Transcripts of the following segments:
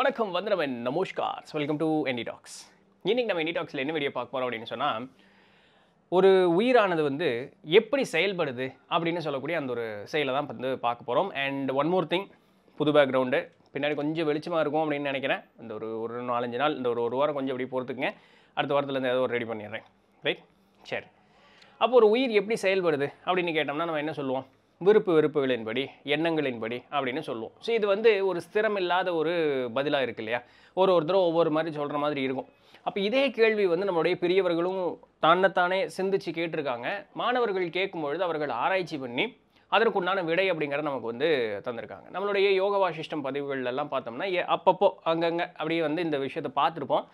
வணக்கம் வந்தனவன் நமஸ்கார் வெல்கம் டு என்டி டாக்ஸ் இன்றைக்கி நம்ம என்டி டாக்ஸில் என்ன வீடியோ பார்க்க போகிறோம் அப்படின்னு சொன்னால் ஒரு உயிரானது வந்து எப்படி செயல்படுது அப்படின்னு சொல்லக்கூடிய அந்த ஒரு செயலை தான் வந்து பார்க்க போகிறோம் அண்ட் ஒன் மோர் திங் புது பேக்ரவுண்டு பின்னாடி கொஞ்சம் வெளிச்சமாக இருக்கும் அப்படின்னு நினைக்கிறேன் இந்த ஒரு ஒரு நாலஞ்சு நாள் இந்த ஒரு ஒரு வாரம் கொஞ்சம் அப்படி போகிறதுக்குங்க அடுத்த வாரத்துலேருந்து ஏதோ ஒரு ரெடி பண்ணிடுறேன் ரைட் சரி அப்போ ஒரு உயிர் எப்படி செயல்படுது அப்படின்னு கேட்டோம்னா நம்ம என்ன சொல்லுவோம் விருப்பு வெறுப்புகளின்படி எண்ணங்களின்படி அப்படின்னு சொல்லுவோம் ஸோ இது வந்து ஒரு ஸ்திரமில்லாத ஒரு பதிலாக இருக்கு இல்லையா ஒரு ஒருத்தரும் ஒவ்வொரு மாதிரி சொல்கிற மாதிரி இருக்கும் அப்போ இதே கேள்வி வந்து நம்மளுடைய பெரியவர்களும் தன்னைத்தானே சிந்திச்சு கேட்டிருக்காங்க மாணவர்கள் கேட்கும்பொழுது அவர்கள் ஆராய்ச்சி பண்ணி அதற்குண்டான விடை அப்படிங்கிறத நமக்கு வந்து தந்திருக்காங்க நம்மளுடைய யோக வாசிஷ்டம் பதிவுகள்லாம் பார்த்தோம்னா அப்பப்போ அங்கங்கே அப்படியே வந்து இந்த விஷயத்தை பார்த்துருப்போம்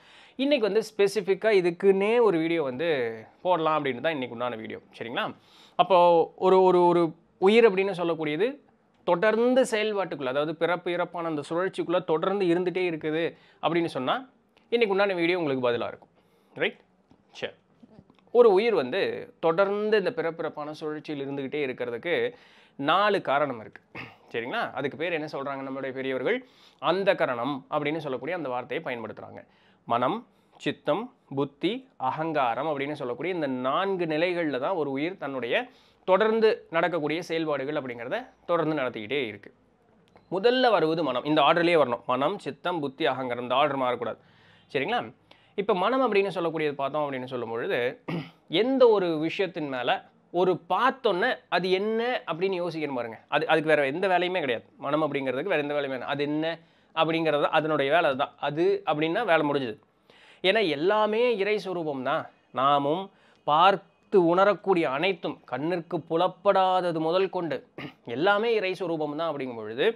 இன்றைக்கி வந்து ஸ்பெசிஃபிக்காக இதுக்குன்னே ஒரு வீடியோ வந்து போடலாம் அப்படின்னு தான் இன்றைக்கு உண்டான வீடியோ சரிங்களா அப்போது ஒரு ஒரு ஒரு உயிர் அப்படின்னு சொல்லக்கூடியது தொடர்ந்து செயல்பாட்டுக்குள்ளே அதாவது பிறப்பு இறப்பான அந்த சுழற்சிக்குள்ளே தொடர்ந்து இருந்துகிட்டே இருக்குது அப்படின்னு சொன்னால் இன்றைக்கு உண்டான வீடியோ உங்களுக்கு பதிலாக இருக்கும் ரைட் சரி ஒரு உயிர் வந்து தொடர்ந்து இந்த பிறப்பிறப்பான சுழற்சியில் இருந்துக்கிட்டே இருக்கிறதுக்கு நாலு காரணம் இருக்குது சரிங்களா அதுக்கு பேர் என்ன சொல்கிறாங்க நம்மளுடைய பெரியவர்கள் அந்த கரணம் அப்படின்னு சொல்லக்கூடிய அந்த வார்த்தையை பயன்படுத்துகிறாங்க மனம் சித்தம் புத்தி அகங்காரம் அப்படின்னு சொல்லக்கூடிய இந்த நான்கு நிலைகளில் தான் ஒரு உயிர் தன்னுடைய தொடர்ந்து நடக்கக்கூடிய செயல்பாடுகள் அப்படிங்கிறத தொடர்ந்து நடத்திக்கிட்டே இருக்குது முதல்ல வருவது மனம் இந்த ஆர்டர்லேயே வரணும் மனம் சித்தம் புத்தி அகங்கரம் இந்த ஆர்டர் மாறக்கூடாது சரிங்களா இப்போ மனம் அப்படின்னு சொல்லக்கூடியது பார்த்தோம் அப்படின்னு சொல்லும் பொழுது எந்த ஒரு விஷயத்தின் மேலே ஒரு பார்த்தோன்னே அது என்ன அப்படின்னு யோசிக்கணும் பாருங்கள் அது அதுக்கு வேறு எந்த வேலையுமே கிடையாது மனம் அப்படிங்கிறதுக்கு வேறு எந்த வேலையுமே அது என்ன அப்படிங்கிறது அதனுடைய வேலை தான் அது அப்படின்னா வேலை முடிஞ்சுது ஏன்னா எல்லாமே இறை சுரூபம் தான் நாமும் பார்க்க பார்த்து உணரக்கூடிய அனைத்தும் கண்ணிற்கு புலப்படாதது முதல் கொண்டு எல்லாமே இறை சுரூபம் தான் அப்படிங்கும் பொழுது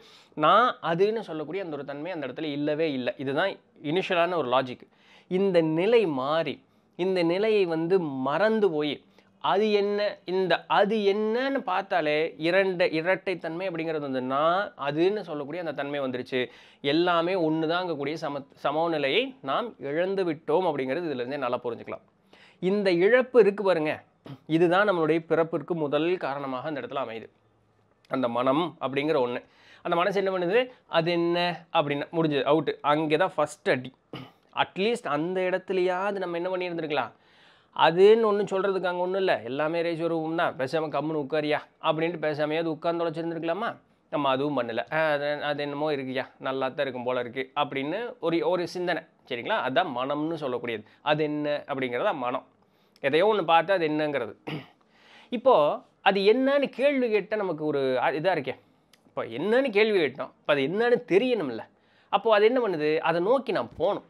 நான் அதுன்னு சொல்லக்கூடிய அந்த ஒரு தன்மை அந்த இடத்துல இல்லவே இல்லை இதுதான் இனிஷியலான ஒரு லாஜிக் இந்த நிலை மாறி இந்த நிலையை வந்து மறந்து போய் அது என்ன இந்த அது என்னன்னு பார்த்தாலே இரண்டு இரட்டைத்தன்மை அப்படிங்கிறது வந்து நான் அதுன்னு சொல்லக்கூடிய அந்த தன்மை வந்துருச்சு எல்லாமே ஒன்று தாங்கக்கூடிய சம சமநிலையை நாம் இழந்து விட்டோம் அப்படிங்கிறது இதுலேருந்தே நல்லா புரிஞ்சுக்கலாம் இந்த இழப்பு இருக்குது பாருங்கள் இதுதான் நம்மளுடைய பிறப்பிற்கு முதல் காரணமாக அந்த இடத்துல அமையுது அந்த மனம் அப்படிங்கிற ஒன்று அந்த மனசு என்ன பண்ணுது அது என்ன அப்படின்னா முடிஞ்சது அவுட்டு அங்கே தான் ஃபஸ்ட் அடி அட்லீஸ்ட் அந்த இடத்துலையாவது நம்ம என்ன பண்ணியிருந்துருக்கலாம் அதுன்னு ஒன்றும் சொல்கிறதுக்கு அங்கே ஒன்றும் இல்லை எல்லாமே ரேஸ்வரூபம் தான் பேசாமல் கம்முன்னு உட்காரியா அப்படின்ட்டு பேசாமையாவது உட்கார்ந்து உழைச்சிருந்துருக்கலாமா நம்ம அதுவும் பண்ணலை அது என்னமோ இருக்குயா நல்லா தான் இருக்கும் போல் இருக்குது அப்படின்னு ஒரு ஒரு சிந்தனை சரிங்களா அதுதான் மனம்னு சொல்லக்கூடியது அது என்ன அப்படிங்கிறதா மனம் எதையோ ஒன்று பார்த்தா அது என்னங்கிறது இப்போது அது என்னன்னு கேள்வி கேட்டால் நமக்கு ஒரு இதாக இருக்கே இப்போ என்னன்னு கேள்வி கேட்டோம் இப்போ அது என்னன்னு தெரியணும்ல அப்போது அது என்ன பண்ணுது அதை நோக்கி நான் போகணும்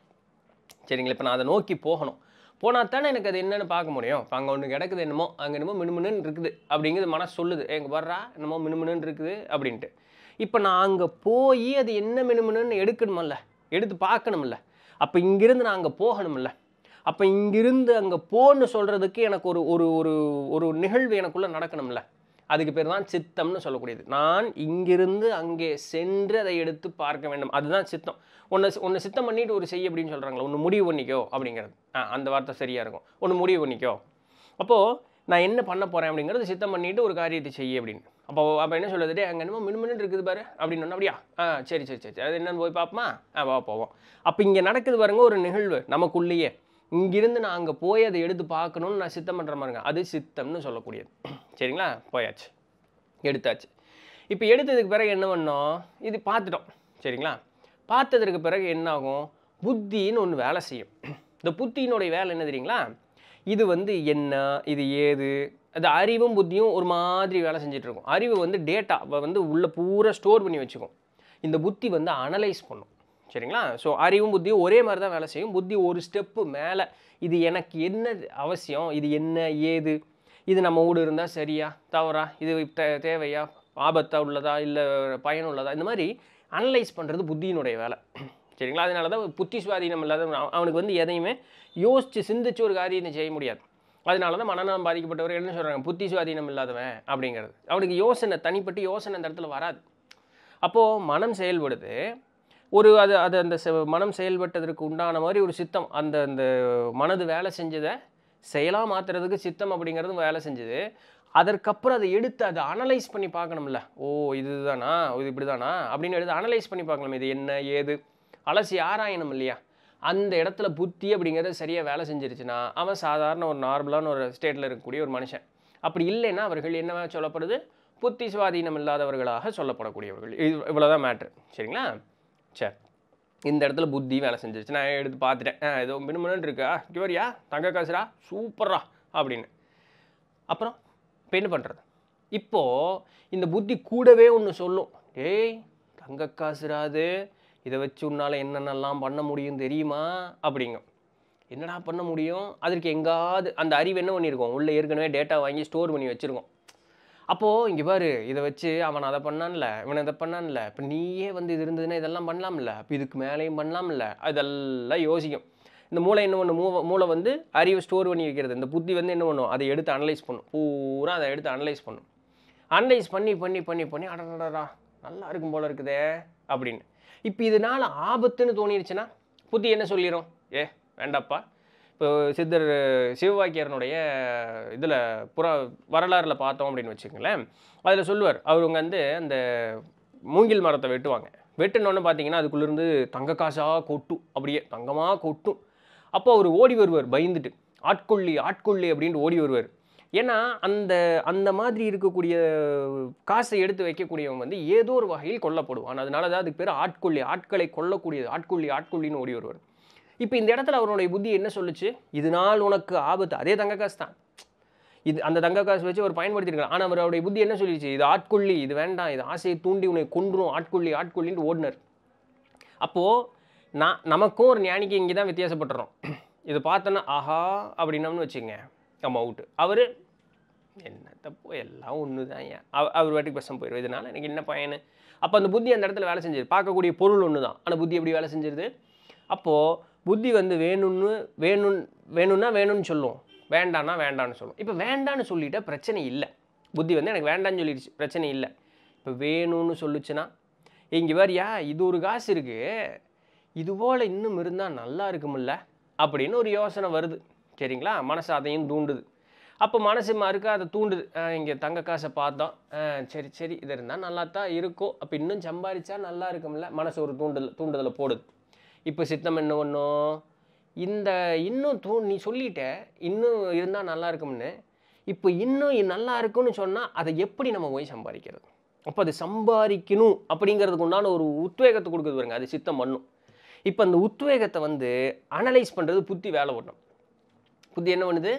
சரிங்களா இப்போ நான் அதை நோக்கி போகணும் போனால் தானே எனக்கு அது என்னென்னு பார்க்க முடியும் இப்போ அங்கே ஒன்று கிடக்குது என்னமோ அங்கே என்னமோ மினுமினுன்னு இருக்குது அப்படிங்கிறது மனசு சொல்லுது எங்கள் வர்றா என்னமோ மினுமினுன்னு இருக்குது அப்படின்ட்டு இப்போ நான் அங்கே போய் அது என்ன மினுமினுன்னு எடுக்கணுமில்ல எடுத்து பார்க்கணுமில்ல அப்போ இங்கேருந்து நான் அங்கே போகணுமில்ல அப்போ இங்கிருந்து அங்கே போன்னு சொல்கிறதுக்கு எனக்கு ஒரு ஒரு ஒரு ஒரு நிகழ்வு எனக்குள்ளே நடக்கணும்ல அதுக்கு பேர் தான் சித்தம்னு சொல்லக்கூடியது நான் இங்கிருந்து அங்கே சென்று அதை எடுத்து பார்க்க வேண்டும் அதுதான் சித்தம் ஒன்று ஒன்று சித்தம் பண்ணிட்டு ஒரு செய் அப்படின்னு சொல்கிறாங்களா ஒன்று முடிவு பண்ணிக்கோ அப்படிங்கிறது ஆ அந்த வார்த்தை சரியாக இருக்கும் ஒன்று முடிவு பண்ணிக்கோ அப்போது நான் என்ன பண்ண போகிறேன் அப்படிங்கிறது சித்தம் பண்ணிவிட்டு ஒரு காரியத்தை செய்ய அப்படின்னு அப்போ அப்போ என்ன சொல்லுறது அங்கே என்னமோ மினுமின்னு இருக்குது பாரு அப்படின்னு அப்படியா ஆ சரி சரி சரி அது என்னென்னு போய் பார்ப்போமா ஆ வா போவோம் அப்போ இங்கே நடக்குது பாருங்க ஒரு நிகழ்வு நமக்குள்ளேயே இங்கிருந்து நான் அங்கே போய் அதை எடுத்து பார்க்கணும்னு நான் சித்தம் பண்ணுற மாதிரிங்க அது சித்தம்னு சொல்லக்கூடியது சரிங்களா போயாச்சு எடுத்தாச்சு இப்போ எடுத்ததுக்கு பிறகு என்ன பண்ணோம் இது பார்த்துட்டோம் சரிங்களா பார்த்ததற்கு பிறகு என்னாகும் புத்தின்னு ஒன்று வேலை செய்யும் இந்த புத்தியினுடைய வேலை என்ன தெரியுங்களா இது வந்து என்ன இது ஏது அது அறிவும் புத்தியும் ஒரு மாதிரி வேலை செஞ்சிட்ருக்கும் அறிவு வந்து டேட்டா வந்து உள்ளே பூரா ஸ்டோர் பண்ணி வச்சுக்கும் இந்த புத்தி வந்து அனலைஸ் பண்ணும் சரிங்களா ஸோ அறிவும் புத்தியும் ஒரே மாதிரி தான் வேலை செய்யும் புத்தி ஒரு ஸ்டெப்பு மேலே இது எனக்கு என்ன அவசியம் இது என்ன ஏது இது நம்ம ஊடு இருந்தால் சரியா தவறா இது தேவையா ஆபத்தாக உள்ளதா இல்லை பயனுள்ளதா இந்த மாதிரி அனலைஸ் பண்ணுறது புத்தியினுடைய வேலை சரிங்களா அதனால தான் புத்தி சுவாதீனம் இல்லாத அவனுக்கு வந்து எதையுமே யோசித்து சிந்திச்சு ஒரு காரியத்தை செய்ய முடியாது அதனால தான் மனநலம் பாதிக்கப்பட்டவர் என்ன சொல்கிறாங்க புத்தி சுவாதீனம் இல்லாதவன் அப்படிங்கிறது அவனுக்கு யோசனை தனிப்பட்டு யோசனை அந்த இடத்துல வராது அப்போது மனம் செயல்படுது ஒரு அது அது அந்த மனம் செயல்பட்டதற்கு உண்டான மாதிரி ஒரு சித்தம் அந்த அந்த மனது வேலை செஞ்சதை செயலாக மாற்றுறதுக்கு சித்தம் அப்படிங்கிறதும் வேலை செஞ்சது அதற்கப்புறம் அதை எடுத்து அதை அனலைஸ் பண்ணி பார்க்கணும்ல ஓ இதுதானா இது இப்படி தானா அப்படின்னு எடுத்து அனலைஸ் பண்ணி பார்க்கணும் இது என்ன ஏது அலசி ஆராயணும் இல்லையா அந்த இடத்துல புத்தி அப்படிங்கிறது சரியாக வேலை செஞ்சிருச்சுன்னா அவன் சாதாரண ஒரு நார்மலான ஒரு ஸ்டேட்டில் இருக்கக்கூடிய ஒரு மனுஷன் அப்படி இல்லைன்னா அவர்கள் என்னவா சொல்லப்படுது புத்தி சுவாதீனம் இல்லாதவர்களாக சொல்லப்படக்கூடியவர்கள் இது இவ்வளோதான் மேட்ரு சரிங்களா சே இந்த இடத்துல புத்தி வேலை செஞ்சிருச்சு நான் எடுத்து பார்த்துட்டேன் ஏதோ மினுமினு இருக்கா ஜோரியா தங்க காசுரா சூப்பரா அப்படின்னு அப்புறம் இப்போ என்ன பண்ணுறது இப்போது இந்த புத்தி கூடவே ஒன்று சொல்லும் ஏய் தங்க காசுராது இதை வச்சு உன்னால் என்னென்னலாம் பண்ண முடியும் தெரியுமா அப்படிங்க என்னடா பண்ண முடியும் அதற்கு எங்காவது அந்த அறிவு என்ன பண்ணியிருக்கோம் உள்ளே ஏற்கனவே டேட்டா வாங்கி ஸ்டோர் பண்ணி வச்சுருக்கோம் அப்போது இங்கே பாரு இதை வச்சு அவன் அதை பண்ணான்ல இவன் இதை பண்ணான்ல இப்போ நீயே வந்து இது இருந்ததுன்னா இதெல்லாம் பண்ணலாம்ல இப்போ இதுக்கு மேலேயும் பண்ணலாம்ல அதெல்லாம் யோசிக்கும் இந்த மூளை என்ன பண்ணும் மூளை வந்து அறிவை ஸ்டோர் பண்ணி வைக்கிறது இந்த புத்தி வந்து என்ன பண்ணும் அதை எடுத்து அனலைஸ் பண்ணும் பூரா அதை எடுத்து அனலைஸ் பண்ணும் அனலைஸ் பண்ணி பண்ணி பண்ணி பண்ணி அடடடா நல்லா இருக்கும் போல் இருக்குதே அப்படின்னு இப்போ இதனால் ஆபத்துன்னு தோணிடுச்சுன்னா புத்தி என்ன சொல்லிடும் ஏ வேண்டாப்பா இப்போ சித்தர் சிவவாக்கியரனுடைய இதில் புற வரலாறில் பார்த்தோம் அப்படின்னு வச்சுக்கங்களேன் அதில் சொல்லுவார் அவருங்க வந்து அந்த மூங்கில் மரத்தை வெட்டுவாங்க வெட்டினோன்னு பார்த்தீங்கன்னா அதுக்குள்ளேருந்து தங்க காசாக கொட்டும் அப்படியே தங்கமாக கொட்டும் அப்போ அவர் ஓடி வருவார் பயந்துட்டு ஆட்கொள்ளி ஆட்கொள்ளி அப்படின்ட்டு ஓடி வருவார் ஏன்னா அந்த அந்த மாதிரி இருக்கக்கூடிய காசை எடுத்து வைக்கக்கூடியவங்க வந்து ஏதோ ஒரு வகையில் கொல்லப்படுவான் அதனால தான் அதுக்கு பேர் ஆட்கொள்ளி ஆட்களை கொல்லக்கூடியது ஆட்கொள்ளி ஆட்கொள்ளின்னு ஓடி வருவார் இப்போ இந்த இடத்துல அவருடைய புத்தி என்ன சொல்லுச்சு இதனால் உனக்கு ஆபத்து அதே தங்க காசு தான் இது அந்த தங்க காசு வச்சு அவர் பயன்படுத்தியிருக்காரு ஆனால் அவர் அவருடைய புத்தி என்ன சொல்லிச்சு இது ஆட்கொள்ளி இது வேண்டாம் இது ஆசையை தூண்டி உன்னை கொன்றும் ஆட்கொள்ளி ஆட்கொள்ளின்னு ஓடினர் அப்போது நான் நமக்கும் ஒரு ஞானிக்கு இங்கே தான் வித்தியாசப்பட்டுறோம் இதை பார்த்தோன்னா ஆஹா அப்படின்னம்னு வச்சுங்க நம்ம அவுட்டு அவர் என்ன தப்போ எல்லாம் ஒன்று தான் ஏன் அவர் அவர் வேட்டுக்கு பசம் போயிடும் இதனால் எனக்கு என்ன பயனு அப்போ அந்த புத்தி அந்த இடத்துல வேலை செஞ்சிரு பார்க்கக்கூடிய பொருள் ஒன்று தான் ஆனால் புத்தி எப்படி வேலை செஞ்சிருது அப்போது புத்தி வந்து வேணும்னு வேணும் வேணும்னா வேணும்னு சொல்லுவோம் வேண்டான்னா வேண்டான்னு சொல்லுவோம் இப்போ வேண்டான்னு சொல்லிட்டால் பிரச்சனை இல்லை புத்தி வந்து எனக்கு வேண்டான்னு சொல்லிடுச்சு பிரச்சனை இல்லை இப்போ வேணும்னு சொல்லுச்சுன்னா இங்கே வேறியா இது ஒரு காசு இருக்குது இது போல் இன்னும் இருந்தால் நல்லா இருக்குமில்ல அப்படின்னு ஒரு யோசனை வருது சரிங்களா மனசு அதையும் தூண்டுது அப்போ மனசு மாருக்கு அதை தூண்டுது இங்கே தங்க காசை பார்த்தோம் சரி சரி இது இருந்தால் நல்லா தான் இருக்கும் அப்போ இன்னும் சம்பாதிச்சா நல்லா இருக்கும்ல மனசு ஒரு தூண்டுதல் தூண்டுதலை போடுது இப்போ சித்தம் என்ன ஒன்றும் இந்த இன்னும் தூ நீ சொல்லிட்ட இன்னும் இருந்தால் நல்லா இருக்கும்னு இப்போ இன்னும் நல்லா இருக்குன்னு சொன்னால் அதை எப்படி நம்ம போய் சம்பாதிக்கிறது அப்போ அது சம்பாதிக்கணும் அப்படிங்கிறதுக்கு உண்டான ஒரு உத்வேகத்தை கொடுக்குது பாருங்க அது சித்தம் பண்ணும் இப்போ அந்த உத்வேகத்தை வந்து அனலைஸ் பண்ணுறது புத்தி வேலை பண்ணும் புத்தி என்ன பண்ணுது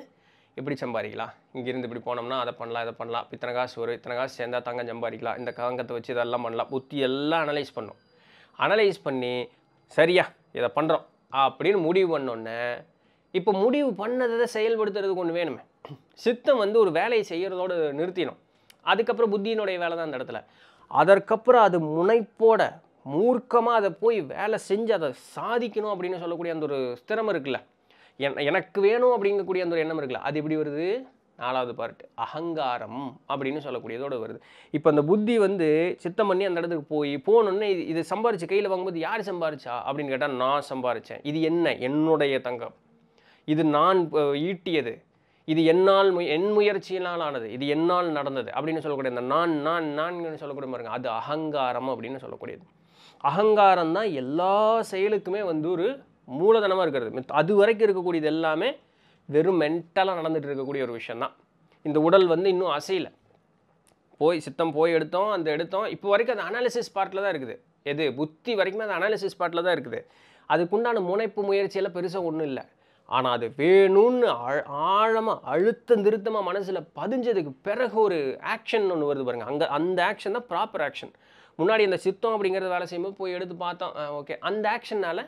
எப்படி சம்பாதிக்கலாம் இங்கேருந்து இப்படி போனோம்னா அதை பண்ணலாம் இதை பண்ணலாம் இத்தனை காசு வரும் இத்தனை காசு சேர்ந்தால் தங்கம் சம்பாதிக்கலாம் இந்த தங்கத்தை வச்சு இதெல்லாம் பண்ணலாம் புத்தி எல்லாம் அனலைஸ் பண்ணும் அனலைஸ் பண்ணி சரியா இதை பண்ணுறோம் அப்படின்னு முடிவு பண்ணோன்னே இப்போ முடிவு பண்ணதை செயல்படுத்துறதுக்கு ஒன்று வேணுமே சித்தம் வந்து ஒரு வேலையை செய்கிறதோடு நிறுத்தினோம் அதுக்கப்புறம் புத்தியினுடைய வேலை தான் அந்த இடத்துல அதற்கப்புறம் அது முனைப்போட மூர்க்கமாக அதை போய் வேலை செஞ்சு அதை சாதிக்கணும் அப்படின்னு சொல்லக்கூடிய அந்த ஒரு ஸ்திரம் இருக்குல்ல எனக்கு வேணும் அப்படிங்கக்கூடிய அந்த ஒரு எண்ணம் இருக்குல்ல அது எப்படி வருது நாலாவது பார்ட் அகங்காரம் அப்படின்னு சொல்லக்கூடியதோடு வருது இப்போ அந்த புத்தி வந்து சித்தம் பண்ணி அந்த இடத்துக்கு போய் போகணுன்னு இது இது சம்பாரிச்சு கையில் வாங்கும்போது யார் சம்பாரிச்சா அப்படின்னு கேட்டால் நான் சம்பாரித்தேன் இது என்ன என்னுடைய தங்கம் இது நான் ஈட்டியது இது என்னால் மு என் முயற்சியினால் ஆனது இது என்னால் நடந்தது அப்படின்னு சொல்லக்கூடிய இந்த நான் நான் நான்கு சொல்லக்கூடிய பாருங்க அது அகங்காரம் அப்படின்னு சொல்லக்கூடியது அகங்காரம் தான் எல்லா செயலுக்குமே வந்து ஒரு மூலதனமாக இருக்கிறது அது வரைக்கும் இருக்கக்கூடியது எல்லாமே வெறும் மென்டலாக நடந்துகிட்டு இருக்கக்கூடிய ஒரு விஷயந்தான் இந்த உடல் வந்து இன்னும் அசையலை போய் சித்தம் போய் எடுத்தோம் அந்த எடுத்தோம் இப்போ வரைக்கும் அது அனாலிசிஸ் பார்ட்டில் தான் இருக்குது எது புத்தி வரைக்குமே அது அனாலிசிஸ் பார்ட்டில் தான் இருக்குது அதுக்குண்டான முனைப்பு முயற்சியெல்லாம் பெருசாக ஒன்றும் இல்லை ஆனால் அது வேணும்னு ஆழமாக அழுத்தம் திருத்தமாக மனசில் பதிஞ்சதுக்கு பிறகு ஒரு ஆக்ஷன் ஒன்று வருது பாருங்கள் அங்கே அந்த ஆக்ஷன் தான் ப்ராப்பர் ஆக்ஷன் முன்னாடி அந்த சித்தம் அப்படிங்கிறது வேலை செய்யும்போது போய் எடுத்து பார்த்தோம் ஓகே அந்த ஆக்ஷன்னால்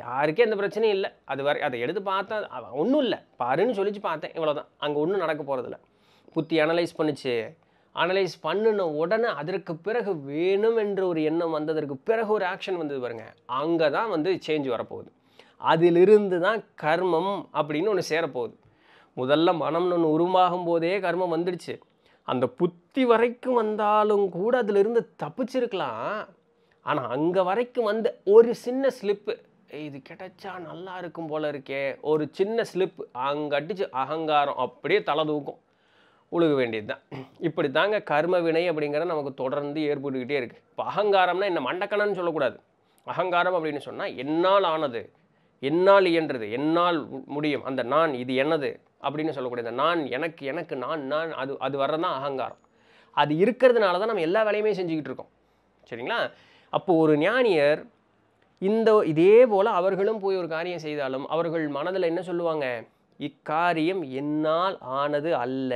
யாருக்கே எந்த பிரச்சனையும் இல்லை அது வரை அதை எடுத்து பார்த்தா ஒன்றும் இல்லை பாருன்னு சொல்லிச்சு பார்த்தேன் இவ்வளோதான் அங்கே ஒன்றும் நடக்க போகிறதில்ல புத்தி அனலைஸ் பண்ணிச்சு அனலைஸ் பண்ணின உடனே அதற்கு பிறகு வேணும் என்ற ஒரு எண்ணம் வந்ததற்கு பிறகு ஒரு ஆக்ஷன் வந்தது பாருங்கள் அங்கே தான் வந்து சேஞ்ச் வரப்போகுது அதிலிருந்து தான் கர்மம் அப்படின்னு ஒன்று சேரப்போகுது முதல்ல மனம்னு ஒன்று உருவாகும் போதே கர்மம் வந்துடுச்சு அந்த புத்தி வரைக்கும் வந்தாலும் கூட அதிலிருந்து தப்பிச்சிருக்கலாம் ஆனால் அங்கே வரைக்கும் வந்த ஒரு சின்ன ஸ்லிப்பு இது கிடைச்சா நல்லா இருக்கும் போல இருக்கே ஒரு சின்ன ஸ்லிப் அங்கே அடிச்சு அகங்காரம் அப்படியே தலை தூக்கும் உழுக வேண்டியது தான் இப்படி தாங்க கர்ம வினை அப்படிங்கிறத நமக்கு தொடர்ந்து ஏற்பட்டுக்கிட்டே இருக்குது இப்போ அகங்காரம்னா என்ன மண்டக்கணன்னு சொல்லக்கூடாது அகங்காரம் அப்படின்னு சொன்னால் என்னால் ஆனது என்னால் இயன்றது என்னால் முடியும் அந்த நான் இது எனது அப்படின்னு சொல்லக்கூடிய நான் எனக்கு எனக்கு நான் நான் அது அது வர்றதான் அகங்காரம் அது இருக்கிறதுனால தான் நம்ம எல்லா வேலையுமே செஞ்சுக்கிட்டு இருக்கோம் சரிங்களா அப்போது ஒரு ஞானியர் இந்த இதே போல் அவர்களும் போய் ஒரு காரியம் செய்தாலும் அவர்கள் மனதில் என்ன சொல்லுவாங்க இக்காரியம் என்னால் ஆனது அல்ல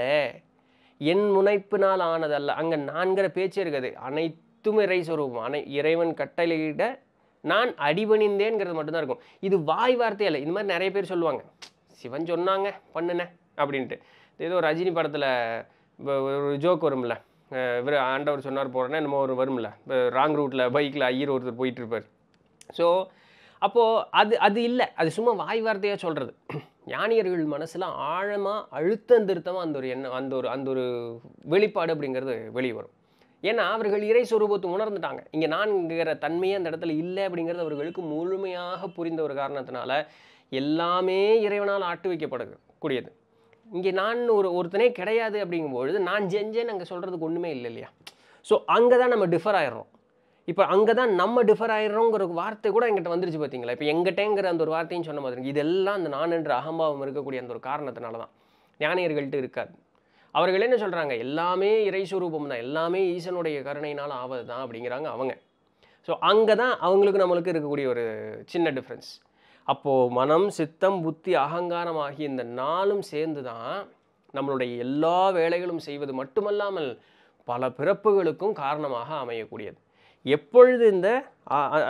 என் முனைப்பினால் ஆனது அல்ல அங்கே நான்கிற பேச்சு இருக்குது அனைத்தும் இறை சொருவம் அனை இறைவன் கட்டளையிட நான் அடிபணிந்தேங்கிறது மட்டும்தான் இருக்கும் இது வாய் வார்த்தை இல்லை இந்த மாதிரி நிறைய பேர் சொல்லுவாங்க சிவன் சொன்னாங்க பண்ணுனேன் அப்படின்ட்டு ஏதோ ரஜினி படத்தில் ஒரு ஜோக் வரும்ல இவர் ஆண்டவர் சொன்னார் போகிறேன்னா என்னமோ ஒரு வரும்ல இப்போ ராங் ரூட்டில் பைக்கில் ஐயர் ஒருத்தர் போயிட்டுருப்பார் ஸோ அப்போது அது அது இல்லை அது சும்மா வாய் வார்த்தையாக சொல்கிறது ஞானியர்கள் மனசில் ஆழமாக அழுத்தம் திருத்தமாக அந்த ஒரு எண்ணம் அந்த ஒரு அந்த ஒரு வெளிப்பாடு அப்படிங்கிறது வெளியே வரும் ஏன்னா அவர்கள் இறை சுரூபத்தை உணர்ந்துட்டாங்க இங்கே நான்கிற தன்மையே அந்த இடத்துல இல்லை அப்படிங்கிறது அவர்களுக்கு முழுமையாக புரிந்த ஒரு காரணத்தினால எல்லாமே இறைவனால் ஆட்டு வைக்கப்படக்கூடியது இங்கே நான் ஒரு ஒருத்தனே கிடையாது அப்படிங்கும்பொழுது நான் செஞ்சேன்னு அங்கே சொல்கிறதுக்கு ஒன்றுமே இல்லை இல்லையா ஸோ அங்கே தான் நம்ம டிஃபர் ஆகிடுறோம் இப்போ அங்கே தான் நம்ம டிஃபர் ஒரு வார்த்தை கூட எங்கிட்ட வந்துருச்சு பார்த்தீங்களா இப்போ எங்கிட்டேங்கிற அந்த ஒரு வார்த்தையும் சொன்ன மாதிரி இதெல்லாம் அந்த நான் என்ற அகம்பாவம் இருக்கக்கூடிய அந்த ஒரு காரணத்தினால தான் ஞானியர்கள்ட்ட இருக்காது அவர்கள் என்ன சொல்கிறாங்க எல்லாமே இறைஸ்வரூபம் தான் எல்லாமே ஈசனுடைய கருணையினால் ஆவது தான் அப்படிங்கிறாங்க அவங்க ஸோ அங்கே தான் அவங்களுக்கு நம்மளுக்கு இருக்கக்கூடிய ஒரு சின்ன டிஃப்ரென்ஸ் அப்போது மனம் சித்தம் புத்தி அகங்காரம் ஆகிய இந்த நாளும் சேர்ந்து தான் நம்மளுடைய எல்லா வேலைகளும் செய்வது மட்டுமல்லாமல் பல பிறப்புகளுக்கும் காரணமாக அமையக்கூடியது எப்பொழுது இந்த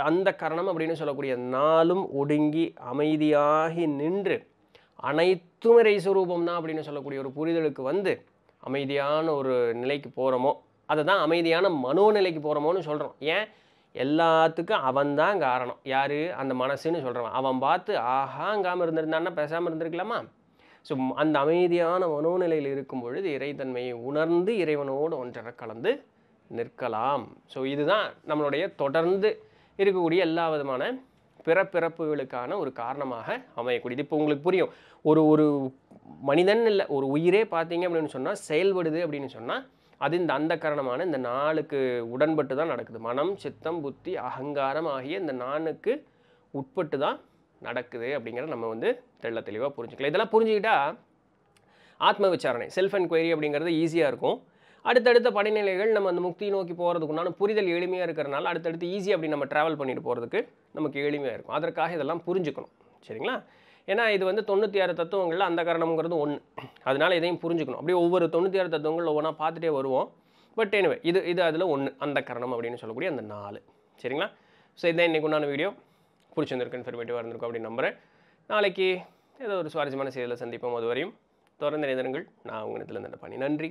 அந்த கரணம் அப்படின்னு சொல்லக்கூடிய நாளும் ஒடுங்கி அமைதியாகி நின்று அனைத்தும் இறைஸ்வரூபம் தான் அப்படின்னு சொல்லக்கூடிய ஒரு புரிதலுக்கு வந்து அமைதியான ஒரு நிலைக்கு போகிறோமோ அதை தான் அமைதியான மனோநிலைக்கு போகிறோமோன்னு சொல்கிறோம் ஏன் எல்லாத்துக்கும் அவன்தான் காரணம் யார் அந்த மனசுன்னு சொல்கிறவன் அவன் பார்த்து ஆஹாங்காமல் இருந்திருந்தான்னா பேசாமல் இருந்திருக்கலாமா ஸோ அந்த அமைதியான மனோநிலையில் இருக்கும் பொழுது இறைத்தன்மையை உணர்ந்து இறைவனோடு ஒன்றரை கலந்து நிற்கலாம் ஸோ இதுதான் நம்மளுடைய தொடர்ந்து இருக்கக்கூடிய எல்லா விதமான பிறப்பிறப்புகளுக்கான ஒரு காரணமாக அமையக்கூடியது இப்போ உங்களுக்கு புரியும் ஒரு ஒரு மனிதன் இல்லை ஒரு உயிரே பார்த்தீங்க அப்படின்னு சொன்னால் செயல்படுது அப்படின்னு சொன்னால் அது இந்த அந்த காரணமான இந்த நாளுக்கு உடன்பட்டு தான் நடக்குது மனம் சித்தம் புத்தி அகங்காரம் ஆகிய இந்த நானுக்கு உட்பட்டு தான் நடக்குது அப்படிங்கிறத நம்ம வந்து தெள்ள தெளிவாக புரிஞ்சுக்கலாம் இதெல்லாம் புரிஞ்சுக்கிட்டால் ஆத்ம விசாரணை செல்ஃப் என்கொயரி அப்படிங்கிறது ஈஸியாக இருக்கும் அடுத்தடுத்த படைநிலைகள் நம்ம அந்த முக்தி நோக்கி போகிறதுக்குண்டான புரிதல் எளிமையாக இருக்கிறனால அடுத்தடுத்து ஈஸியாக அப்படி நம்ம ட்ராவல் பண்ணிட்டு போகிறதுக்கு நமக்கு எளிமையாக இருக்கும் அதற்காக இதெல்லாம் புரிஞ்சுக்கணும் சரிங்களா ஏன்னா இது வந்து தொண்ணூற்றி ஆறு தத்துவங்களில் அந்த காரணம்ங்கிறது ஒன்று அதனால் இதையும் புரிஞ்சுக்கணும் அப்படியே ஒவ்வொரு தொண்ணூற்றி ஆறு தத்துவங்கள் ஒவ்வொன்றா பார்த்துட்டே வருவோம் பட் எனவே இது இது அதில் ஒன்று அந்த கரணம் அப்படின்னு சொல்லக்கூடிய அந்த நாலு சரிங்களா ஸோ இதுதான் இன்றைக்கு உண்டான வீடியோ பிடிச்சிருந்திருக்கு இன்ஃபர்மேட்டிவாக இருந்திருக்கும் அப்படின்னு நம்புகிறேன் நாளைக்கு ஏதோ ஒரு சுவாரஸ்யமான செய்தியில் சந்திப்போம் அது வரையும் தொடர்ந்து நிதனங்கள் நான் உங்கள் இடத்துல பண்ணி நன்றி